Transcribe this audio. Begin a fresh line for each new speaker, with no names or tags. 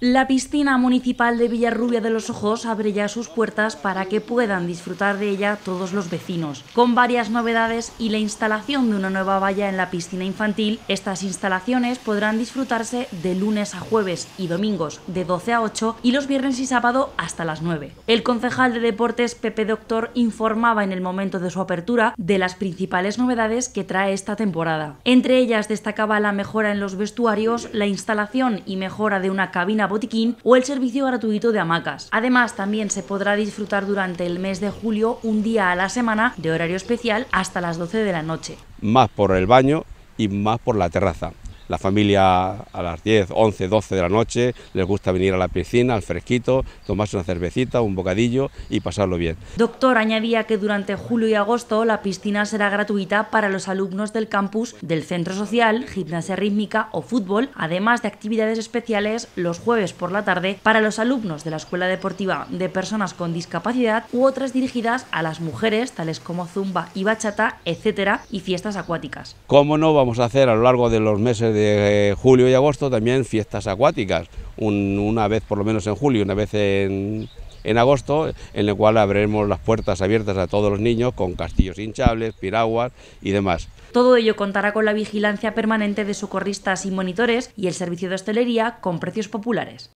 La piscina municipal de Villarrubia de los Ojos abre ya sus puertas para que puedan disfrutar de ella todos los vecinos. Con varias novedades y la instalación de una nueva valla en la piscina infantil, estas instalaciones podrán disfrutarse de lunes a jueves y domingos de 12 a 8 y los viernes y sábado hasta las 9. El concejal de deportes Pepe Doctor informaba en el momento de su apertura de las principales novedades que trae esta temporada. Entre ellas destacaba la mejora en los vestuarios, la instalación y mejora de una cabina Botiquín o el servicio gratuito de hamacas. Además, también se podrá disfrutar durante el mes de julio un día a la semana de horario especial hasta las 12 de la noche.
Más por el baño y más por la terraza. La familia a las 10, 11, 12 de la noche les gusta venir a la piscina, al fresquito, tomarse una cervecita, un bocadillo y pasarlo bien.
Doctor añadía que durante julio y agosto la piscina será gratuita para los alumnos del campus del centro social, gimnasia rítmica o fútbol, además de actividades especiales los jueves por la tarde para los alumnos de la escuela deportiva de personas con discapacidad u otras dirigidas a las mujeres, tales como zumba y bachata, etcétera, y fiestas acuáticas.
¿Cómo no vamos a hacer a lo largo de los meses de eh, julio y agosto también fiestas acuáticas, una vez por lo menos en julio, una vez en, agosto, en el cual abriremos las puertas abiertas a todos los niños con castillos hinchables, piraguas y demás. Todo ello
contará con la vigilancia permanente de socorristas y monitores y el servicio de hostelería con precios populares.